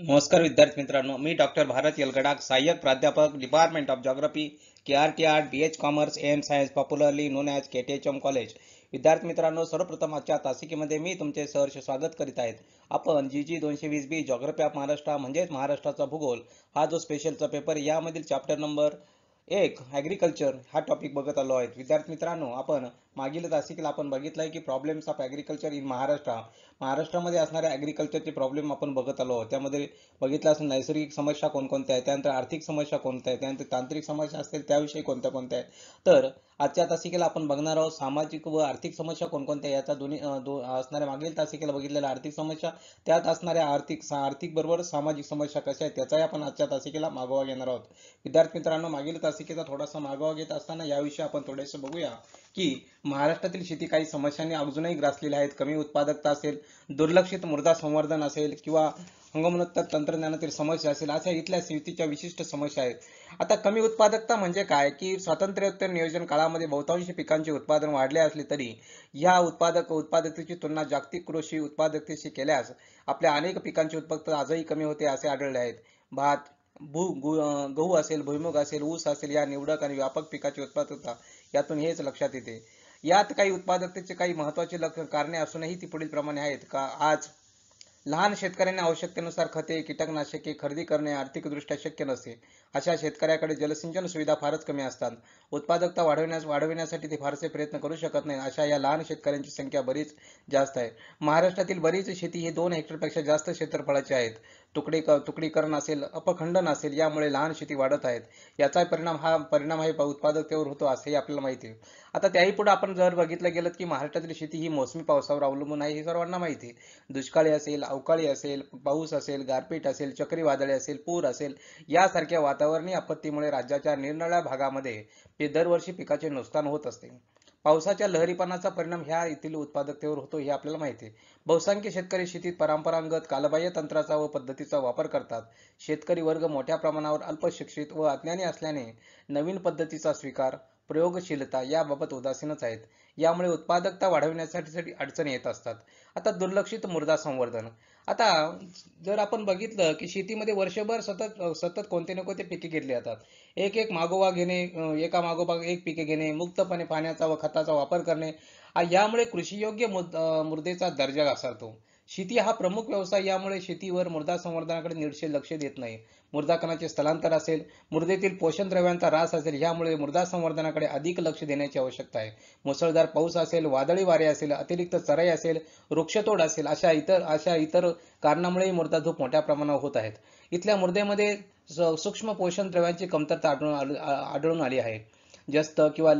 नमस्कार विद्यार्थी मित्रांनो मी डॉक्टर भारत यलगडाक सहाय्यक प्राध्यापक department of geography K R T R B H commerce M science popularly known as K T H M college विद्यार्थी मित्रांनो सर्वप्रथम आजच्या तासिकेमध्ये मी तुमचे सहर्ष स्वागत करीत आहेत आपण जी जी दोनशे वीस बी जॉग्रफी ऑफ महाराष्ट्र म्हणजेच महाराष्ट्राचा भूगोल हा जो स्पेशलचा पेपर यामधील चॅप्टर नंबर एक ॲग्रिकल्चर हा टॉपिक बघत आलो आहेत विद्यार्थी मित्रांनो आपण मागील तासिकेला आपण बघितलं की problems of agriculture in Maharashtra महाराष्ट्रामध्ये असणाऱ्या ॲग्रिकल्चरचे प्रॉब्लेम आपण बघत आलो आहोत त्यामध्ये बघितलं असं नैसर्गिक समस्या कोणकोणत्या आहेत त्यानंतर आर्थिक समस्या कोणत्या आहेत त्यानंतर तांत्रिक समस्या असतील त्याविषयी कोणत्या कोणत्या आहेत तर आजच्या तासिकेला आपण बघणार आहोत सामाजिक व आर्थिक समस्या कोणकोणत्या याचा दोन्ही दो असणाऱ्या मागील तासिकेला बघितलेल्या आर्थिक समस्या त्यात असणाऱ्या आर्थिक आर्थिक बरोबर सामाजिक समस्या कशा आहेत त्याचाही आपण आजच्या तासिकेला मागोवा घेणार आहोत विद्यार्थी मित्रांनो मागील तासिकेचा थोडासा मागोवा घेत असताना याविषयी आपण थोडेसे बघूया की महाराष्ट्रातील शेती काही समस्यांनी अजूनही ग्रासलेल्या आहेत कमी उत्पादकता असेल दुर्लक्षित मृदा संवर्धन असेल किंवा हंगमोत्तर तंत्रज्ञानातील समस्या असेल अशा इथल्या शेतीच्या विशिष्ट समस्या आहेत आता कमी उत्पादकता म्हणजे काय की स्वातंत्र्योत्तर नियोजन काळामध्ये बहुतांश पिकांचे उत्पादन वाढले असले तरी या उत्पादक उत्पादकतेची तुलना जागतिक कृषी उत्पादकतेशी केल्यास आपल्या अनेक पिकांची उत्पादकता आजही कमी होते असे आढळले आहेत भात भू गहू असेल भुईमुग असेल ऊस असेल या निवडक आणि व्यापक पिकाची उत्पादकता यातून हेच लक्षात येते यात काही उत्पादकतेचे काही महत्वाचे कारणे असूनही ती पुढील प्रमाणे आहेत का आज लहान शेतकऱ्यांना आवश्यकतेनुसार खते कीटकनाशके खरेदी करणे आर्थिकदृष्ट्या शक्य नसते अशा शेतकऱ्याकडे जलसिंचन सुविधा फारच कमी असतात उत्पादकता वाढवण्यास वाढविण्यासाठी ते फारसे प्रयत्न करू शकत नाही अशा या लहान शेतकऱ्यांची संख्या बरीच जास्त आहे महाराष्ट्रातील बरीच शेती ही दोन हेक्टरपेक्षा जास्त क्षेत्रफळाची आहेत तुकडे तुकडीकरण असेल अपखंडन असेल यामुळे लहान शेती वाढत आहेत याचा परिणाम हा परिणाम आहे उत्पादकतेवर होतो असेही आपल्याला माहिती आहे आता त्याही पुढे आपण जर बघितलं गेलं की महाराष्ट्रातील शेती ही मोसमी पावसावर अवलंबून आहे हे सर्वांना माहिती आहे दुष्काळी असेल अवकाळी असेल पाऊस असेल गारपीट असेल चक्रीवादळे असेल पूर असेल यासारख्या वातावरणीय आपत्तीमुळे राज्याच्या निरनिराळ्या भागामध्ये दरवर्षी पिकाचे नुकसान होत असते पावसाच्या लहरीपणाचा परिणाम ह्या येथील उत्पादकतेवर होतो हे आपल्याला माहिती आहे बहुसंख्य शेतकरी शेतीत परंपरागत कालबाह्य तंत्राचा व पद्धतीचा वापर करतात शेतकरी वर्ग मोठ्या प्रमाणावर अल्पशिक्षित व अज्ञानी असल्याने नवीन पद्धतीचा स्वीकार प्रयोगशीलता याबाबत उदासीनच आहेत यामुळे उत्पादकता वाढवण्यासाठी अडचणी येत असतात आता दुर्लक्षित मृदा संवर्धन आता जर आपण बघितलं की शेतीमध्ये वर्षभर सतत सतत कोणते ना कोणते पिके घेतली जातात एक एक मागोवा घेणे एका मागोबा एक पिके घेणे मुक्तपणे पाण्याचा व खताचा वापर करणे यामुळे कृषी योग्य मृदेचा दर्जा घसरतो शेती हा प्रमुख व्यवसाय यामुळे शेतीवर मृदा संवर्धनाकडे निर्देश लक्ष देत नाही मृदाकणाचे स्थलांतर असेल मृदेतील पोषण द्रव्यांचा ऱ्हास असेल यामुळे मृदा संवर्धनाकडे अधिक लक्ष देण्याची आवश्यकता आहे मुसळधार पाऊस असेल वादळी वारे असेल अतिरिक्त चराई असेल वृक्षतोड असेल अशा इतर अशा इतर कारणामुळे मृदा धूप मोठ्या प्रमाणावर होत आहेत इथल्या मृदेमध्ये सूक्ष्म पोषण द्रव्यांची कमतरता आढळून आढळून आली आहे जस्त किंवा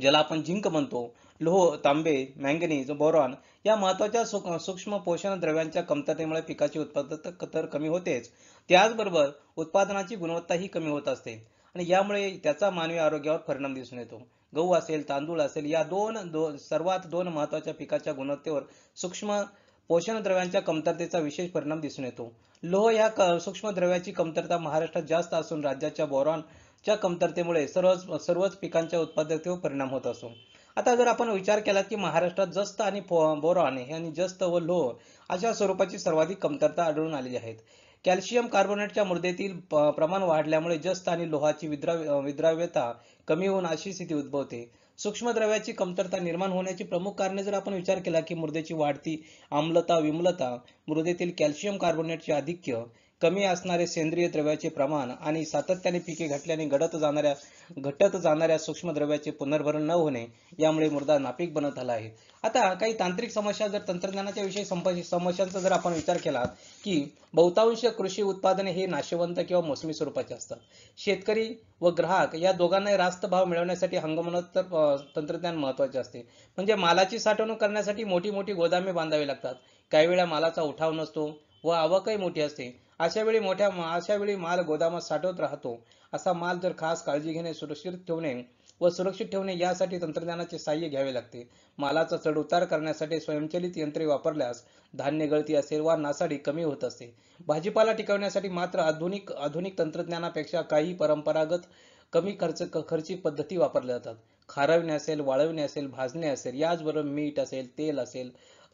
ज्याला आपण झिंक म्हणतो लोह तांबे मॅंगनीज बोरॉन या महत्वाच्या सूक्ष्म पोषण द्रव्यांच्या कमतरतेमुळे पिकाची उत्पादकता तर कमी होतेच त्याचबरोबर उत्पादनाची गुणवत्ताही कमी होत असते आणि यामुळे त्याचा मानवी आरोग्यावर परिणाम दिसून येतो गहू असेल तांदूळ असेल या दोन सर्वात दोन महत्वाच्या पिकाच्या गुणवत्तेवर सूक्ष्म पोषण द्रव्यांच्या कमतरतेचा विशेष परिणाम दिसून येतो लोह या सूक्ष्म द्रव्याची कमतरता महाराष्ट्रात जास्त असून राज्याच्या बोरॉनच्या कमतरतेमुळे सर्व सर्वच पिकांच्या उत्पादकतेवर परिणाम होत असून आता जर आपण विचार केला की महाराष्ट्रात जस्त आणि बोरॉन आणि जस्त व लोह अशा स्वरूपाची सर्वाधिक कमतरता आढळून आलेली आहेत कॅल्शियम कार्बोनेटच्या मृदेतील प्रमाण वाढल्यामुळे जस्त आणि लोहाची विद्राव्यता कमी होऊन अशी स्थिती उद्भवते सूक्ष्मद्रव्याची कमतरता निर्माण होण्याची प्रमुख कारणे जर आपण विचार केला की मृदेची वाढती आम्लता विमलता मृदेतील कॅल्शियम कार्बोनेटचे आधिक्य कमी असणारे सेंद्रिय द्रव्याचे प्रमाण आणि सातत्याने पिके घटल्याने घडत जाणाऱ्या घटत जाणाऱ्या सूक्ष्मद्रव्याचे पुनर्भरण न होणे यामुळे मृदा नापीक बनत आला आहे आता काही तांत्रिक समस्या जर तंत्रज्ञानाच्या विषयी समस्यांचा जर आपण विचार केला की बहुतांश कृषी उत्पादने हे नाशवंत किंवा मोसमी स्वरूपाचे असतात शेतकरी व ग्राहक या दोघांना रास्त भाव मिळवण्यासाठी हंगामोत्तर तंत्रज्ञान महत्वाचे असते म्हणजे मालाची साठवणूक करण्यासाठी मोठी मोठी गोदामे बांधावी लागतात काही वेळा मालाचा उठाव नसतो व आवकही मोठी असते अशा वेळी मोठ्या अशा वेळी माल गोदामात साठवत राहतो असा माल जर खास काळजी घेणे सुरक्षित ठेवणे व सुरक्षित ठेवणे यासाठी तंत्रज्ञानाचे सहाय्य घ्यावे लागते मालाचा चढ उतार करण्यासाठी स्वयंचलित यंत्रे वापरल्यास धान्य गळती असेल वा नासाडी कमी होत असते भाजीपाला टिकवण्यासाठी मात्र आधुनिक आधुनिक तंत्रज्ञानापेक्षा काही परंपरागत कमी खर्च खर्ची पद्धती वापरल्या जातात खारवणे असेल वाळवणे असेल भाजणे असेल याचबरोबर मीठ असेल तेल असेल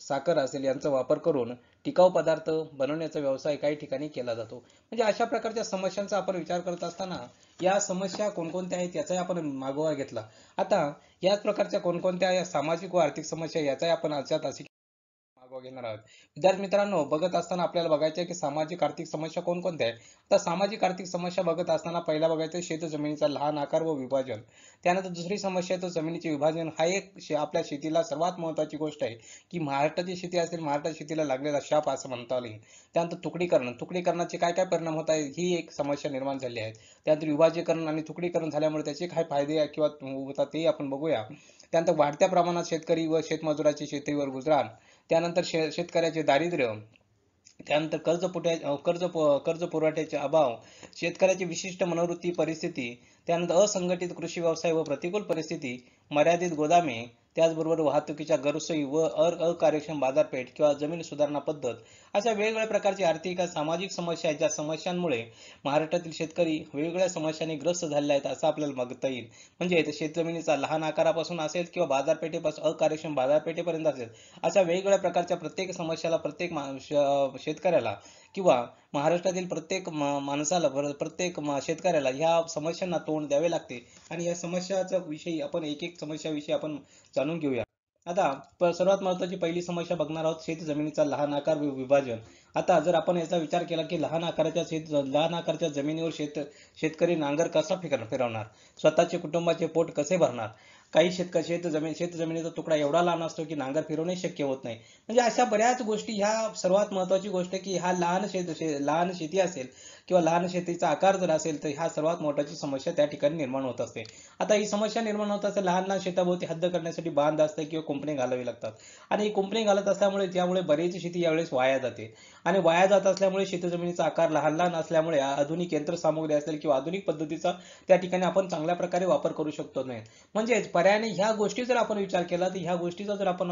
साखर असेल यांचा वापर करून टिकाऊ पदार्थ बनवण्याचा व्यवसाय काही ठिकाणी केला जातो म्हणजे अशा प्रकारच्या समस्यांचा आपण विचार करत असताना या समस्या कोणकोणत्या आहेत याचाही आपण मागोवा घेतला आता याच प्रकारच्या कोणकोणत्या या सामाजिक व आर्थिक समस्या याचाही आपण आजच्या तासिक घेणार आहोत विद्यार्थी मित्रांनो बघत असताना आपल्याला बघायचं आहे की सामाजिक आर्थिक समस्या कोणकोणत्या आहेत तर सामाजिक आर्थिक समस्या बघत असताना पहिला बघायचं शेत जमिनीचा लहान आकार व विभाजन त्यानंतर दुसरी समस्या तर जमिनीचे विभाजन हा एक आपल्या शेतीला सर्वात महत्वाची गोष्ट आहे की महाराष्ट्राची शेती असेल महाराष्ट्र शेतीला लागलेला शाप असं म्हणता येईल त्यानंतर तुकडीकरण तुकडीकरणाचे काय काय परिणाम होत आहेत ही एक समस्या निर्माण झाली आहे त्यानंतर विभाजीकरण आणि तुकडीकरण झाल्यामुळे त्याचे काय फायदे किंवा होतात ते आपण बघूया त्यानंतर वाढत्या प्रमाणात शेतकरी व शेतमजुराची शेतीवर गुजरात त्यानंतर शे शेतकऱ्याचे दारिद्र्य त्यानंतर कर्ज पुट्या कर्ज कर्ज पुरवठ्याचे अभाव शेतकऱ्याची विशिष्ट मनोवृत्ती परिस्थिती त्यानंतर असंघटित कृषी व्यवसाय व प्रतिकूल परिस्थिती मर्यादित गोदामे त्याचबरोबर वाहतुकीच्या गैरसोयी व अकार्यक्षम बाजारपेठ किंवा जमीन सुधारणा पद्धत अशा वेगवेगळ्या प्रकारची आर्थिक सामाजिक समस्या आहेत ज्या समस्यांमुळे महाराष्ट्रातील शेतकरी वेगवेगळ्या समस्यांनी ग्रस्त झालेले आहेत असं आपल्याला बघता येईल म्हणजे शेतजमिनीचा लहान आकारापासून असेल किंवा बाजारपेठेपासून अकार्यक्षम बाजारपेठेपर्यंत असेल अशा वेगवेगळ्या प्रकारच्या प्रत्येक समस्याला प्रत्येक शेतकऱ्याला किंवा महाराष्ट्रातील प्रत्येक माणसाला प्रत्येक शेतकऱ्याला या समस्यांना तोंड द्यावे लागते आणि या समस्या विषयी आपण एक एक समस्या विषयी आपण जाणून घेऊया आता सर्वात महत्वाची पहिली समस्या बघणार आहोत शेत जमिनीचा लहान आकार विभाजन आता जर आपण याचा विचार केला की लहान आकाराच्या शेत लहान आकाराच्या जमिनीवर शेत शेतकरी नांगर कसा फिर फिरवणार स्वतःचे कुटुंबाचे पोट कसे भरणार काही शेतक शेत जमीन शेत जमिनीचा तुकडा एवढा लहान असतो की नांगर फिरवणे शक्य होत नाही म्हणजे अशा बऱ्याच गोष्टी ह्या सर्वात महत्वाची गोष्ट की हा लहान शेत लहान शेती असेल किंवा लहान शेतीचा आकार जर असेल तर ह्या सर्वात मोठ्याची समस्या त्या ठिकाणी निर्माण होत असते आता ही समस्या निर्माण होत असेल लहान लहान शेताभोवती हद्द करण्यासाठी बांध असतात किंवा कुंपणे घालावी लागतात आणि ही कुंपणे घालत असल्यामुळे त्यामुळे बरीच शेती यावेळेस वाया जाते आणि वाया जात असल्यामुळे शेतजमिनीचा आकार लहान लहान असल्यामुळे आधुनिक यंत्रसामुग्री असेल किंवा आधुनिक पद्धतीचा त्या ठिकाणी आपण चांगल्या प्रकारे वापर करू शकतो नाही म्हणजेच पर्यायाने ह्या गोष्टी जर आपण विचार केला तर ह्या गोष्टीचा जर आपण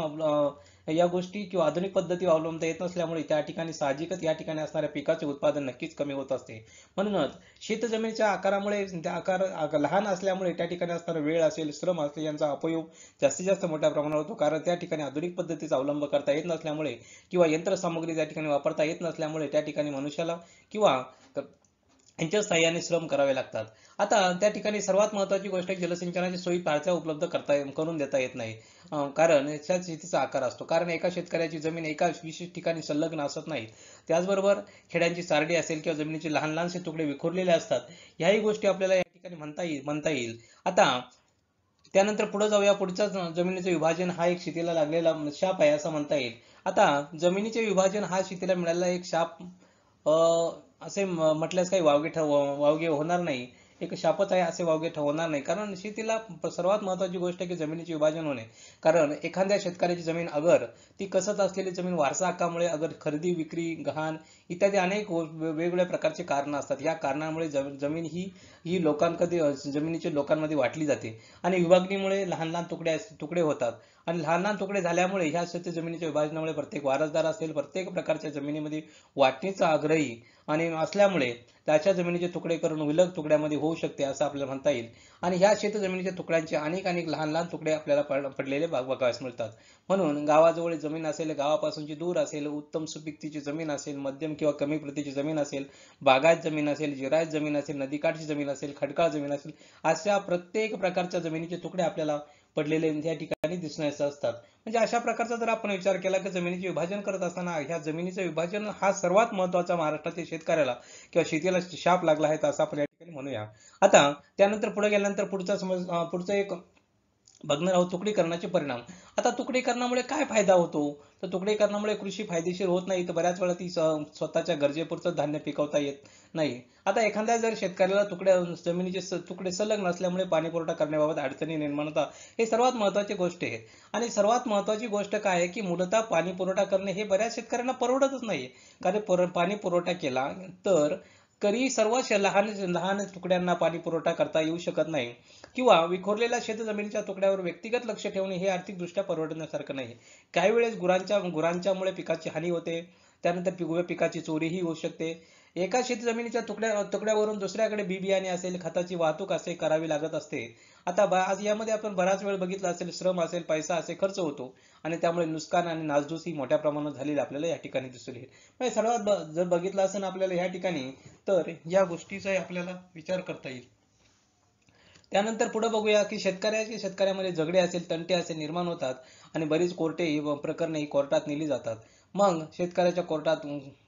या गोष्टी किंवा आधुनिक पद्धती अवलंबता येत नसल्यामुळे त्या ठिकाणी साहजिकच या ठिकाणी असणाऱ्या पिकाचे उत्पादन नक्कीच कमी होत असते म्हणूनच शेतजमिनीच्या आकारामुळे त्या आकार लहान असल्यामुळे त्या ठिकाणी असणारा वेळ असेल श्रम असेल यांचा अपयोग जास्तीत जास्त मोठ्या प्रमाणावर होतो कारण त्या ठिकाणी आधुनिक पद्धतीचा अवलंब करता येत नसल्यामुळे किंवा यंत्रसामग्री त्या ठिकाणी वापरता येत नसल्यामुळे त्या ठिकाणी मनुष्याला किंवा यांच्या सहाय्याने श्रम करावे लागतात आता त्या ठिकाणी सर्वात महत्वाची गोष्ट जलसिंचनाची सोयी फारशा उपलब्ध करता करून देता येत नाही कारण त्या शेतीचा आकार असतो कारण एका शेतकऱ्याची जमीन एका विशेष ठिकाणी संलग्न असत नाही त्याचबरोबर खेड्यांची सारडी असेल किंवा जमिनीचे लहान लहानसे तुकडे विखुरलेले असतात ह्याही गोष्टी आपल्याला या ठिकाणी म्हणता येईल म्हणता येईल आता त्यानंतर पुढे जाऊया पुढचा जमिनीचे विभाजन हा एक शेतीला लागलेला शाप आहे असं म्हणता येईल आता जमिनीचे विभाजन हा शेतीला मिळालेला एक शाप असे म्हटल्यास काही वावगे ठ वावगे होणार नाही एक शापच आहे असे वावगे होणार नाही कारण शेतीला सर्वात महत्वाची गोष्ट की जमिनीचे विभाजन होणे कारण एखाद्या शेतकऱ्याची जमीन अगर ती कसत असलेली जमीन वारसा हक्कामुळे अगर खरेदी विक्री गहाण इत्यादी अनेक वेगवेगळ्या प्रकारचे कारण असतात या कारणामुळे जमीन ही ही लोकांकडे जमिनीचे लोकांमध्ये वाटली जाते आणि विभागणीमुळे लहान लहान तुकडे तुकडे होतात आणि लहान लहान तुकडे झाल्यामुळे ह्या शेत जमिनीच्या विभाजनामुळे प्रत्येक वारसदार असेल प्रत्येक प्रकारच्या जमिनीमध्ये वाटणीचा आग्रही आणि असल्यामुळे त्याच्या जमिनीचे तुकडे करून विलग तुकड्यामध्ये होऊ शकते असं आपल्याला म्हणता येईल आणि ह्या शेत जमिनीच्या तुकड्यांचे अनेक अनेक लहान लहान तुकडे आपल्याला पडलेले बघाव्यास मिळतात म्हणून गावाजवळ जमीन असेल गावापासूनची दूर असेल उत्तम सुपिकतीची जमीन असेल मध्यम किंवा कमी प्रतीची जमीन असेल बागायत जमीन असेल जिरायत जमीन असेल नदीकाठची जमीन असेल खडकाळ जमीन असेल अशा प्रत्येक प्रकारच्या जमिनीचे तुकडे आपल्याला पडलेले या ठिकाणी दिसण्यास असतात म्हणजे अशा प्रकारचा जर आपण विचार केला की जमिनीचे विभाजन करत असताना ह्या जमिनीचं विभाजन हा सर्वात महत्वाचा महाराष्ट्रातील शेतकऱ्याला किंवा शेतीला शाप लागला आहे असं आपण या ठिकाणी म्हणूया आता त्यानंतर पुढे गेल्यानंतर पुढचा समज पुढचं एक बघणार आहोत तुकडीकरणाचे परिणाम आता तुकडीकरणामुळे काय फायदा होतो तर तुकडीकरणामुळे कृषी फायदेशीर होत नाही तर बऱ्याच वेळा ती स्वतःच्या गरजेपुरतं धान्य पिकवता येत नाही आता एखाद्या जर शेतकऱ्याला तुकड्या जमिनीचे तुकडे सलग नसल्यामुळे पाणी पुरवठा करण्याबाबत अडचणी निर्माण होतात हे सर्वात महत्वाची गोष्ट आहे आणि सर्वात महत्वाची गोष्ट काय आहे की मूलतः पाणी पुरवठा करणे हे बऱ्याच शेतकऱ्यांना परवडतच नाही कारण पाणी पुरवठा केला तर करी सर्व लहान लहान तुकड्यांना पाणी पुरवठा करता येऊ शकत नाही किंवा विखोरलेल्या शेतजमिनीच्या तुकड्यावर व्यक्तिगत लक्ष ठेवणे हे आर्थिकदृष्ट्या परवडण्यासारखं नाही काही वेळेस गुरांच्या गुरांच्यामुळे पिकाची हानी होते त्यानंतर पिकाची चोरीही होऊ शकते एका शेतजमिनीच्या तुकड्या तुकड्यावरून दुसऱ्याकडे बी बियाणे असेल खताची वाहतूक असे करावी लागत असते आता आज यामध्ये आपण बराच वेळ बघितला असेल श्रम असेल पैसा असे खर्च होतो आणि त्यामुळे नुकसान आणि नासधूस ही मोठ्या प्रमाणात झालेली आपल्याला या ठिकाणी दिसून येईल म्हणजे सर्वात जर बघितलं असेल आपल्याला या ठिकाणी तर या गोष्टीचाही आपल्याला विचार करता येईल त्यानंतर पुढे बघूया की शेतकऱ्याचे शेतकऱ्यामध्ये झगडे असेल तंटे असे निर्माण होतात आणि बरीच कोर्टे ही प्रकरणे ही कोर्टात नेली जातात मग शेतकऱ्याच्या कोर्टात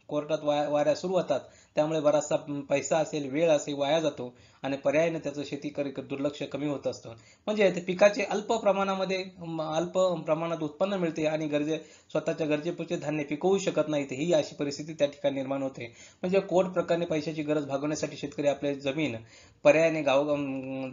कोर्टात वाया वाऱ्या सुरू होतात त्यामुळे बराचसा पैसा असेल वेळ असेल वाया जातो आणि पर्यायाने त्याचं शेतीकडे दुर्लक्ष कमी होत असतं म्हणजे पिकाचे अल्प प्रमाणामध्ये अल्प प्रमाणात उत्पन्न मिळते आणि गरजे स्वतःच्या गरजेपुरचे धान्य पिकवू शकत नाही ही अशी परिस्थिती त्या ठिकाणी निर्माण होते म्हणजे कोट प्रकारे पैशाची गरज भागवण्यासाठी शेतकरी आपल्या जमीन पर्यायाने गाव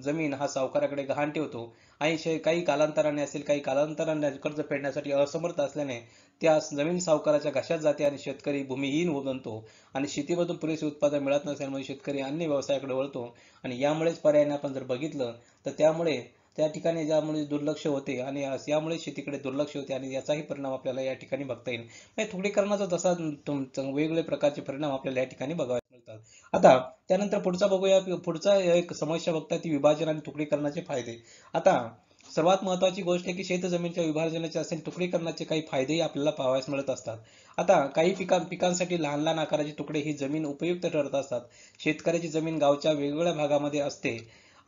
जमीन हा सावकाराकडे गहाण ठेवतो आणि काही कालांतराने असेल काही कालांतराने कर्ज फेडण्यासाठी असमर्थ असल्याने त्या जमीन सावकाराच्या घशात जाते आणि शेतकरी भूमिहीन बनतो आणि शेतीमधून पुरेसे उत्पादन मिळत नसल्यामुळे शेतकरी अन्य व्यवसायाकडे वळतो आणि यामुळेच पर्यायाने आपण जर बघितलं तर त्यामुळे त्या ठिकाणी ज्यामुळे दुर्लक्ष होते आणि यामुळे शेतीकडे दुर्लक्ष होते आणि याचाही परिणाम आपल्याला या ठिकाणी बघता येईल म्हणजे थोडीकरणाचा जसा वेगवेगळे प्रकारचे परिणाम आपल्याला या ठिकाणी बघावे मिळतात आता त्यानंतर पुढचा बघूया पुढचा एक समस्या बघता ती विभाजन आणि तुकडीकरणाचे फायदे आता सर्वात महत्वाची गोष्ट आहे की शेतजमीनच्या विभाजनाचे असेल तुकडीकरणाचे काही फायदेही आपल्याला पाहावयास मिळत असतात आता काही पिकां पिकांसाठी लहान लहान आकाराचे तुकडे ही जमीन उपयुक्त ठरत असतात शेतकऱ्याची जमीन गावच्या वेगवेगळ्या भागामध्ये असते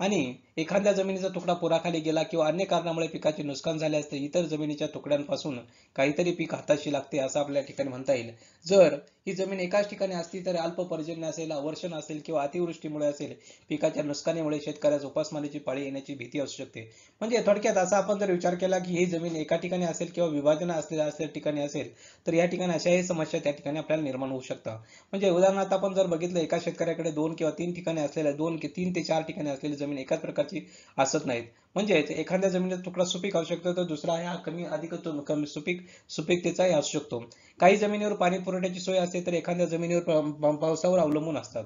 आणि एखाद्या जमिनीचा तुकडा पुराखाली गेला किंवा अन्य कारणामुळे पिकाचे नुकसान झाले असते इतर जमिनीच्या तुकड्यांपासून काहीतरी पीक हाताशी लागते असं आपल्या ठिकाणी म्हणता येईल जर ही जमीन एकाच ठिकाणी असती तर अल्प पर्जन्य असेल अवर्षण असेल किंवा अतिवृष्टीमुळे असेल पिकाच्या नुकसानीमुळे शेतकऱ्यास उपासमारीची पाळी येण्याची भीती असू शकते म्हणजे थोडक्यात असा आपण जर विचार केला की ही जमीन एका ठिकाणी असेल किंवा विभाजन असलेल्या असल्या ठिकाणी असेल तर या ठिकाणी अशाही समस्या त्या ठिकाणी आपल्याला निर्माण होऊ शकतात म्हणजे उदाहरणार्थ आपण जर बघितलं एका शेतकऱ्याकडे दोन किंवा तीन ठिकाणी असलेल्या दोन तीन ते चार ठिकाणी असलेली जमीन एकाच प्रकारची असत नाहीत म्हणजेच एखाद्या जमिनीचा तुकडा सुपीक असू शकतो तर दुसरा हा कमी अधिक कमी सुपीक सुपीकतेचाही असू शकतो काही जमिनीवर पाणी पुरवठ्याची सोय असते तर एखाद्या जमिनीवर पावसावर अवलंबून असतात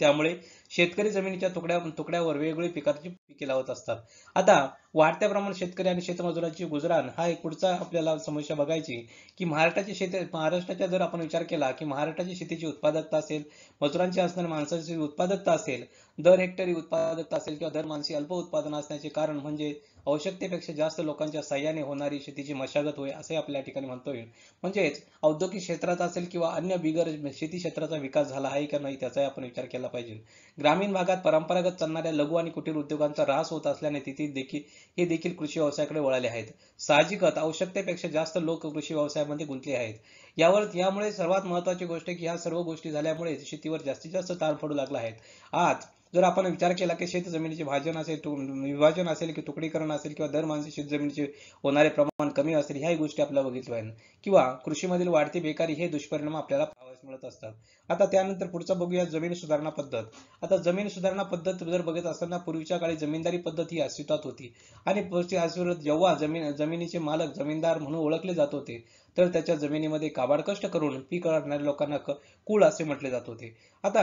त्यामुळे शेतकरी जमिनीच्या तुकड्या तुकड्यावर वेगवेगळी पिकांची पिके लावत असतात आता वाढत्या प्रमाणात शेतकरी आणि शेतमजुरांची गुजराण हा एक पुढचा आपल्याला समस्या बघायची की महाराष्ट्राची शेती महाराष्ट्राच्या जर आपण विचार केला की महाराष्ट्राची शेतीची उत्पादकता असेल मजुरांची असणारी माणसाची उत्पादकता असेल दर हेक्टरी उत्पादकता असेल किंवा दर माणसी अल्प उत्पादन असण्याचे कारण म्हणजे आवश्यकतेपेक्षा जास्त लोकांच्या सहाय्याने होणारी शेतीची मशागत होईल असे आपल्या ठिकाणी म्हणता येईल म्हणजेच औद्योगिक क्षेत्रात असेल किंवा अन्य बिगर शेती क्षेत्राचा विकास झाला आहे का नाही त्याचा आपण विचार केला पाहिजे ग्रामीण भागात परंपरागत चालणाऱ्या लघु आणि कुटीर उद्योगांचा ऱ्हास होत असल्याने तिथे देखील हे देखील कृषी व्यवसायाकडे वळाले आहेत साहजिकच आवश्यकतेपेक्षा जास्त लोक कृषी व्यवसायामध्ये गुंतले आहेत यावर यामुळे सर्वात महत्वाची गोष्ट की ह्या सर्व गोष्टी झाल्यामुळे शेतीवर जास्तीत जास्त ताण पडू लागला आहे आज जर आपण विचार केला की शेत जमिनीचे भाजन असेल विभाजन असेल की तुकडीकरण असेल किंवा दर माणसे शेत जमिनीचे होणारे प्रमाण कमी असेल ह्याही गोष्टी आपल्याला बघितल्या आहेत किंवा कृषीमधील वाढती बेकारी हे दुष्परिणाम आपल्याला मिळत असतात आता त्यानंतर पुढचा बघूया जमीन सुधारणा पद्धत आता जमीन सुधारणा पद्धत जर बघत असताना पूर्वीच्या काळी जमीनदारी पद्धत ही अस्तित्वात होती आणि जेव्हा जमीन जमिनीचे मालक जमीनदार म्हणून ओळखले जात होते तर त्याच्या जमिनीमध्ये काबाड कष्ट करून पीक काढणाऱ्या लोकांना कुळ असे म्हटले जात होते आता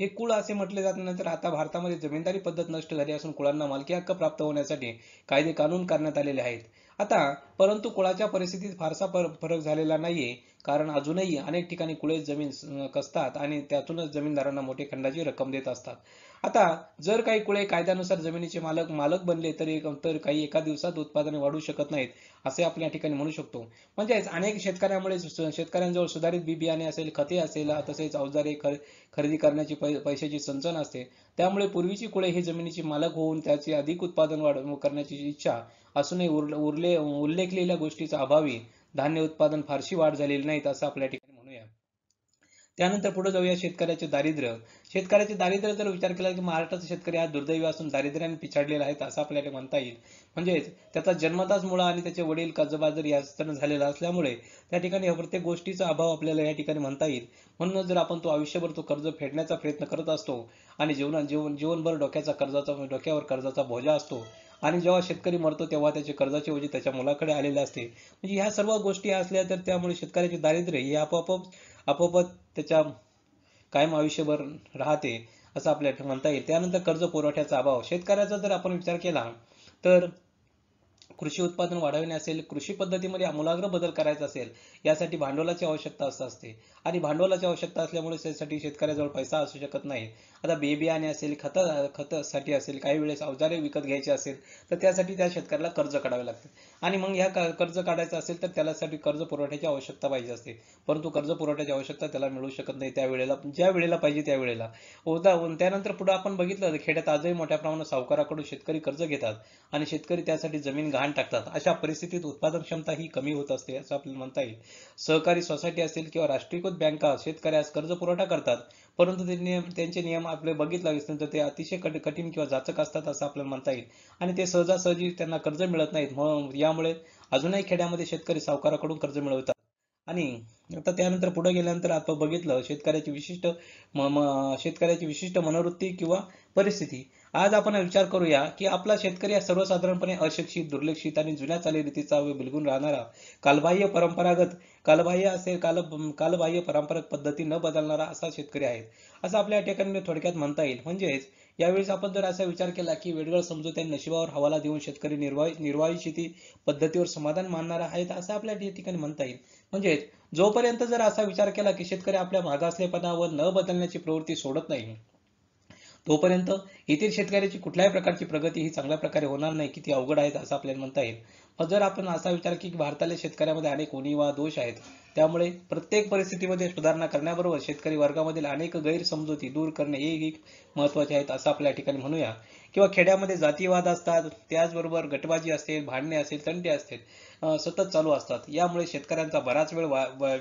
हे कुळ असे म्हटले जात आता भारतामध्ये जमीनदारी पद्धत नष्ट झाली असून कुळांना मालकी हक्क प्राप्त होण्यासाठी कायदे कानून करण्यात आलेले आहेत आता परंतु कुळाच्या परिस्थितीत फारसा फरक झालेला नाहीये कारण अजूनही अनेक ठिकाणी कुळे जमीन कसतात आणि त्यातूनच जमीनदारांना मोठे खंडाची रक्कम देत असतात आता जर काही कुळे कायद्यानुसार जमिनीचे मालक मालक बनले तरी तर काही एका दिवसात उत्पादन वाढू शकत नाहीत असे आपण या ठिकाणी म्हणू शकतो म्हणजेच अनेक शेतकऱ्यांमुळे शेतकऱ्यांजवळ सुधारित बी बियाणे असेल खते असेल तसेच अवजारे खरेदी करण्याची पैशाची संचन असते त्यामुळे पूर्वीची कुळे हे जमिनीचे मालक होऊन त्याचे अधिक उत्पादन वाढ करण्याची इच्छा असूनही उरले उल्लेखलेल्या गोष्टीचा अभावी धान्य उत्पादन फारशी वाढ झालेली नाहीत असं आपल्या त्यानंतर पुढे जाऊया शेतकऱ्याचे दारिद्र्य शेतकऱ्याचे दारिद्र्य जर विचार केला की महाराष्ट्राचा शेतकरी हा दुर्दैवी असून दारिद्र्याने पिछाडलेला आहे असं आपल्याला म्हणता येईल म्हणजेच त्याचा जन्मताच मुळा आणि त्याचे वडील कर्जबाजर यासन झालेला असल्यामुळे त्या ठिकाणी प्रत्येक गोष्टीचा अभाव आपल्याला या ठिकाणी म्हणता येईल म्हणूनच जर आपण तो आयुष्यभर तो कर्ज फेडण्याचा प्रयत्न करत असतो आणि जीवनात जीवन जीवनभर डोक्याचा कर्जाचा डोक्यावर कर्जाचा बोजा असतो आणि जेव्हा शेतकरी मरतो तेव्हा त्याचे कर्जाचे ओझे त्याच्या मुलाकडे आलेले असते म्हणजे ह्या सर्व गोष्टी असल्या तर त्यामुळे शेतकऱ्याचे दारिद्र्य हे आपोआप आपोआपच त्याच्या कायम आयुष्यभर राहते असं आपल्याला म्हणता येईल त्यानंतर कर्ज पुरवठ्याचा अभाव शेतकऱ्याचा जर आपण विचार केला तर कृषी उत्पादन वाढविणे असेल कृषी पद्धतीमध्ये आमूलाग्र बदल करायचा असेल यासाठी भांडवलाची आवश्यकता असते आणि भांडवलाची आवश्यकता असल्यामुळे त्यासाठी शेतकऱ्याजवळ पैसा असू शकत नाही आता बेबियाणे असेल खत खतासाठी असेल काही वेळेस अवजारे विकत घ्यायचे असेल तर त्यासाठी त्या शेतकऱ्याला कर्ज काढावे लागते आणि मग ह्या कर्ज काढायचं असेल तर त्यासाठी कर्ज पुरवठ्याची आवश्यकता पाहिजे असते परंतु कर्ज पुरवठ्याची आवश्यकता त्याला मिळू शकत नाही त्या वेळेला ज्या वेळेला पाहिजे त्यावेळेला होता त्यानंतर पुढे आपण बघितलं खेड्यात आजही मोठ्या प्रमाणात सावकाराकडून शेतकरी कर्ज घेतात आणि शेतकरी त्यासाठी जमीन घाण टाकतात अशा परिस्थितीत उत्पादन क्षमता ही कमी होत असते असं आपल्याला म्हणता येईल सहकारी सोसायटी असेल किंवा राष्ट्रीयकृत बँका शेतकऱ्यास कर्ज पुरवठा करतात परंतु ते नियम त्यांचे नियम आपले बघितला असेल तर ते अतिशय कठीण किंवा जाचक असतात असं आपल्याला म्हणता येईल आणि ते सहजासहजी त्यांना कर्ज मिळत नाहीत म्हणून यामुळे अजूनही खेड्यामध्ये शेतकरी सावकाराकडून कर्ज मिळवतात आणि आता त्यानंतर पुढे गेल्यानंतर आपण बघितलं शेतकऱ्याची विशिष्ट शेतकऱ्याची विशिष्ट मनोवृत्ती किंवा परिस्थिती आज आपण विचार करूया की आपला शेतकरी हा सर्वसाधारणपणे अशिक्षित दुर्लक्षित आणि जुन्या चालीरीतीचा बिलगून राहणारा कालबाह्य परंपरागत कालबाह्य असेल काल कालबाह्य परंपरागत पद्धती न बदलणारा असा शेतकरी आहे असं आपल्या ठिकाणी थोडक्यात म्हणता येईल म्हणजेच यावेळेस आपण जर असा विचार केला की वेडगळ समजूत त्या नशिबावर हवाला देऊन शेतकरी निर्वाही निर्वाही शेती पद्धतीवर समाधान मानणारा आहेत असं आपल्या ठिकाणी म्हणता येईल म्हणजेच जोपर्यंत जर असा विचार केला की शेतकरी आपल्या व न बदलण्याची प्रवृत्ती सोडत नाही तोपर्यंत येथील शेतकऱ्याची कुठल्याही प्रकारची प्रगती ही चांगल्या प्रकारे होणार नाही किती अवघड आहेत असं आपल्याला म्हणता येईल पण जर आपण असा विचार की भारतातील शेतकऱ्यामध्ये अनेक उणीवा दोष आहेत त्यामुळे प्रत्येक परिस्थितीमध्ये सुधारणा करण्याबरोबर शेतकरी वर्गामधील अनेक गैरसमजुती दूर करणे हे महत्वाचे आहेत असं आपल्या ठिकाणी म्हणूया किंवा खेड्यामध्ये जातीवाद असतात त्याचबरोबर गटबाजी असेल भांडणे असेल तंटे असतील सतत चालू असतात यामुळे शेतकऱ्यांचा बराच वेळ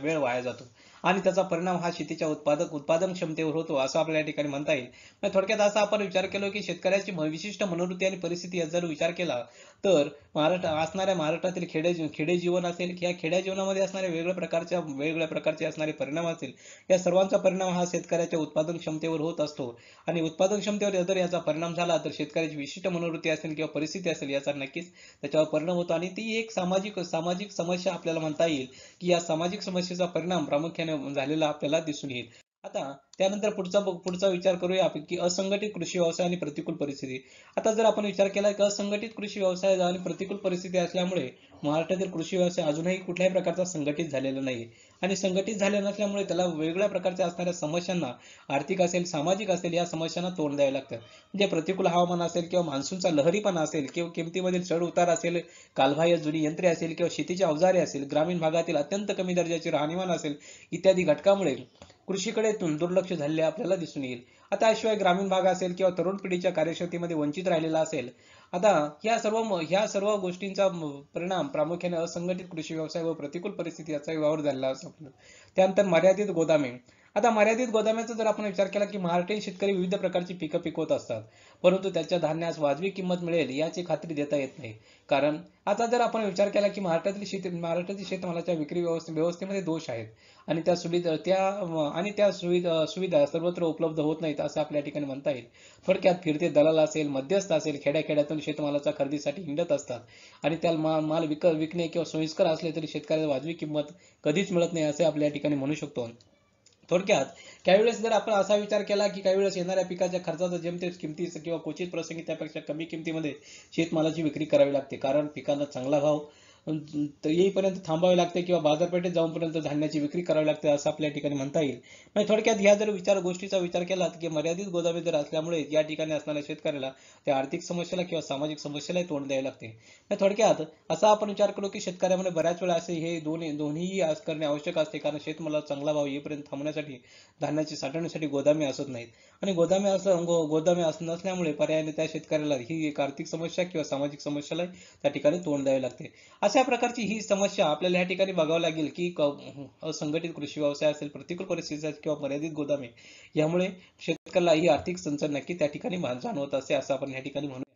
वेळ वाया जातो आणि त्याचा परिणाम हा शेतीच्या उत्पादक उत्पादन क्षमतेवर होतो असं आपल्या या ठिकाणी म्हणता येईल म्हणजे थोडक्यात असा आपण विचार केला की शेतकऱ्याची विशिष्ट मनोवृत्ती आणि परिस्थिती याचा जर विचार केला तर महाराष्ट्र असणाऱ्या महाराष्ट्रातील खेडे खेडे जीवन असेल या खेड्या जीवनामध्ये असणाऱ्या वेगळ्या प्रकारच्या वेगवेगळ्या प्रकारचे असणारे परिणाम असेल या सर्वांचा परिणाम हा शेतकऱ्याच्या उत्पादन क्षमतेवर होत असतो आणि उत्पादन क्षमतेवर जर याचा परिणाम झाला तर शेतकऱ्याची विशिष्ट मनोवृत्ती असेल किंवा परिस्थिती असेल याचा नक्कीच त्याच्यावर परिणाम होतो आणि ती एक सामाजिक सामाजिक समस्या आपल्याला म्हणता येईल की या सामाजिक समस्येचा परिणाम प्रामुख्याने झालेला आपल्याला दिसून येईल आता त्यानंतर पुढचा पुढचा विचार करूया की असंघटित कृषी व्यवसाय आणि प्रतिकूल परिस्थिती आता जर आपण विचार केला की असंघटित कृषी व्यवसाय आणि प्रतिकूल परिस्थिती असल्यामुळे महाराष्ट्रातील कृषी व्यवसाय अजूनही कुठल्याही प्रकारचा संघटित झालेला नाही आणि संघटित झाले नसल्यामुळे त्याला वेगवेगळ्या प्रकारच्या असणाऱ्या समस्यांना आर्थिक असेल सामाजिक असेल या समस्यांना तोंड द्यावे लागतं म्हणजे प्रतिकूल हवामान असेल किंवा मान्सूनचा लहरीपणा असेल किंवा किमतीमधील चढ उतार असेल कालबाह्य जुनी यंत्रे असेल किंवा शेतीची अवजारे असेल ग्रामीण भागातील अत्यंत कमी दर्जाची राहणीमान असेल इत्यादी घटकामुळे कृषीकडे दुर्लक्ष झालेले आपल्याला दिसून येईल आता याशिवाय ग्रामीण भाग असेल किंवा तरुण पिढीच्या कार्यक्षमतेमध्ये वंचित राहिलेला असेल आता या सर्व ह्या सर्व गोष्टींचा परिणाम प्रामुख्याने असंघटित कृषी व्यवसाय व प्रतिकूल परिस्थिती याचा यावर झालेला असतो त्यानंतर मर्यादित गोदामे आता मर्यादित गोदाम्याचा जर आपण विचार केला की महाराष्ट्रीय शेतकरी विविध प्रकारची पिकं पिकवत असतात परंतु त्याच्या धान्यास वाजवी किंमत मिळेल याची खात्री देता येत नाही कारण आता जर आपण विचार केला की महाराष्ट्रातील शेती महाराष्ट्रातील शेतमालाच्या विक्री व्यवस्थे व्यवस्थेमध्ये दोष आहेत आणि त्या सुविधा त्या आणि त्या सुविधा सुविधा सर्वत्र उपलब्ध होत नाहीत असं आपल्या ठिकाणी म्हणता येईल थोडक्यात फिरते दलाल असेल मध्यस्थ असेल खेड्याखेड्यातून शेतमालाच्या खरेदीसाठी हिंडत असतात आणि त्या माल विक विकणे किंवा सोयीस्कर असले तरी शेतकऱ्याला वाजवी किंमत कधीच मिळत नाही असे आपल्या ठिकाणी म्हणू शकतो थोडक्यात काही वेळेस जर आपण असा विचार केला की काही वेळेस येणाऱ्या पिकाच्या खर्चाचा जेमतेच किमती किंवा क्वचित प्रसंगी त्यापेक्षा कमी किमतीमध्ये शेतमालाची विक्री करावी लागते कारण पिकांना चांगला भाव येईपर्यंत थांबावे लागते किंवा बाजारपेठेत जाऊनपर्यंत धान्याची विक्री करावी लागते असं आपल्या ठिकाणी म्हणता येईल म्हणजे थोडक्यात या जर विचार गोष्टीचा विचार केला की मर्यादित गोदामे जर असल्यामुळे या ठिकाणी असणाऱ्या शेतकऱ्याला त्या आर्थिक समस्येला किंवा सामाजिक समस्येला तोंड द्यावे लागते थोडक्यात असा आपण विचार करू की शेतकऱ्यामध्ये बऱ्याच वेळा असे हे दोन्ही दोन्ही करणे आवश्यक असते कारण शेतमाला चांगला भाव येईपर्यंत थांबण्यासाठी धान्याची साठवण्यासाठी गोदामे असत नाहीत आणि गोदामे असं गोदामी गोदामे असं नसल्यामुळे पर्यायाने त्या शेतकऱ्याला ही एक आर्थिक समस्या किंवा सामाजिक समस्याला त्या ठिकाणी तोंड द्यावे लागते अशा प्रकारची ही समस्या आपल्याला या ठिकाणी बघावं लागेल की असंघटित कृषी व्यवसाय असेल प्रतिकूल परिस्थिती किंवा मर्यादित गोदामे यामुळे शेतकऱ्याला ही आर्थिक संचन नक्की त्या ठिकाणी जाणवत असे असं आपण या ठिकाणी म्हणूया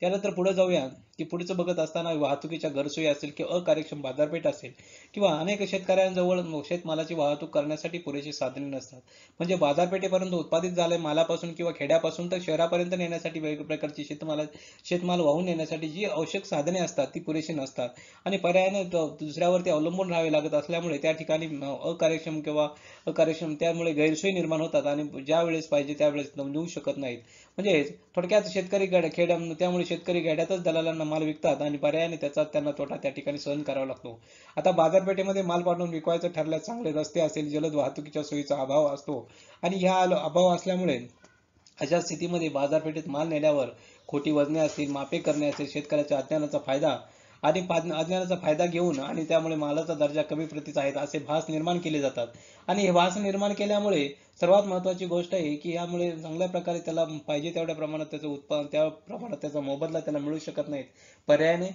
त्यानंतर पुढे जाऊया की पुढचं बघत असताना वाहतुकीच्या गरसोयी असेल किंवा अकार्यक्षम बाजारपेठ असेल किंवा अनेक शेतकऱ्यांजवळ शेतमालाची वाहतूक करण्यासाठी पुरेशी साधने नसतात म्हणजे बाजारपेठेपर्यंत उत्पादित झाले मालापासून किंवा खेड्यापासून तर शहरापर्यंत नेण्यासाठी वेगवेगळ्या प्रकारचे शेतमाला शेतमाल वाहून नेण्यासाठी जी आवश्यक साधने असतात ती पुरेशी नसतात आणि पर्यायाने दुसऱ्यावरती अवलंबून राहावे लागत असल्यामुळे त्या ठिकाणी अकार्यक्षम किंवा अकार्यक्षम त्यामुळे गैरसोयी निर्माण होतात आणि ज्या वेळेस पाहिजे त्यावेळेस नेऊ शकत नाहीत म्हणजेच थोडक्यात शेतकरी खेड्या त्यामुळे शेतकरी खेड्यातच दलालांना माल विकतात आणि पर्यायाने त्याचा त्यांना तोटा त्या ठिकाणी सहन करावा लागतो आता बाजारपेठेमध्ये माल पाठवून विकवायचं ठरल्यास चांगले रस्ते असेल जलद वाहतुकीच्या सोयीचा अभाव असतो आणि ह्या अभाव असल्यामुळे अशा स्थितीमध्ये बाजारपेठेत माल नेल्यावर खोटी वजने असतील मापे करणे असेल शेतकऱ्याच्या अज्ञानाचा फायदा आणि अज्ञानाचा फायदा घेऊन आणि त्यामुळे मालाचा दर्जा कमी प्रतीचा आहे असे भास निर्माण केले जातात आणि हे वास निर्माण केल्यामुळे सर्वात महत्वाची गोष्ट आहे की यामुळे चांगल्या प्रकारे त्याला पाहिजे तेवढ्या प्रमाणात त्याचं उत्पादन त्या प्रमाणात त्याचा मोबदला त्याला मिळू शकत नाहीत पर्यायाने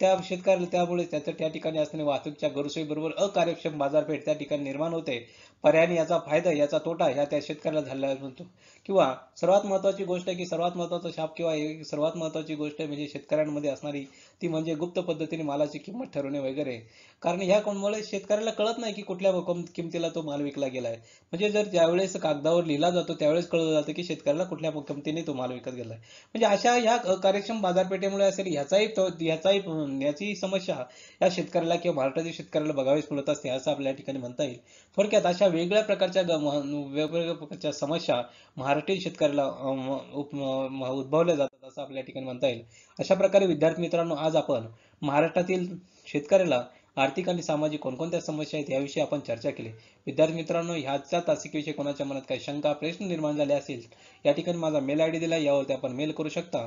त्या शेतकऱ्याला त्यामुळे त्याचं त्या ठिकाणी वाहतुकीच्या वाहतूकच्या बरोबर अकार्यक्षम बाजारपेठ त्या ठिकाणी निर्माण होते पर्यायाने याचा फायदा याचा तोटा ह्या त्या शेतकऱ्याला झालेला म्हणतो किंवा सर्वात महत्वाची गोष्ट आहे की सर्वात महत्वाचा शाप किंवा सर्वात महत्वाची गोष्ट म्हणजे शेतकऱ्यांमध्ये असणारी ती म्हणजे गुप्त पद्धतीने मालाची किंमत ठरवणे वगैरे कारण ह्या कोणमुळे शेतकऱ्याला कळत नाही की कुठल्या किमतीला तो माल विकला गेलाय म्हणजे जर ज्यावेळेस कागदावर लिहिला जातो त्यावेळेस कळलं जातं की शेतकऱ्याला कुठल्या किमतीने तो माल विकत गेलाय म्हणजे अशा ह्या कार्यक्षम बाजारपेठेमुळे असेल ह्याचाही ह्याचाही याची समस्या या शेतकऱ्याला किंवा महाराष्ट्रातील शेतकऱ्याला बघावीच मिळत असते असं आपल्या ठिकाणी म्हणता येईल थोडक्यात अशा वेगळ्या प्रकारच्या वेगवेगळ्या प्रकारच्या समस्या महाराष्ट्रीय शेतकऱ्याला उद्भवल्या जातात असं आपल्या ठिकाणी म्हणता येईल अशा प्रकारे विद्यार्थी मित्रांनो आज आपण महाराष्ट्रातील शेतकऱ्याला आर्थिक आणि सामाजिक कोणकोणत्या समस्या आहेत याविषयी आपण चर्चा केली विद्यार्थी मित्रांनो ह्याच्या तासिकेविषयी कोणाच्या मनात काही शंका प्रश्न निर्माण झाले असेल या ठिकाणी माझा मेल आय डी दिला यावरती आपण मेल करू शकता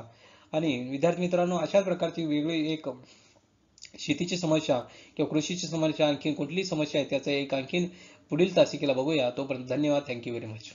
आणि विद्यार्थी मित्रांनो अशा प्रकारची वेगळी एक शेतीची समस्या किंवा कृषीची समस्या आणखी कुठली समस्या आहे त्याचं एक आणखीन पुढील तासिकेला बघूया तोपर्यंत धन्यवाद थँक्यू व्हेरी मच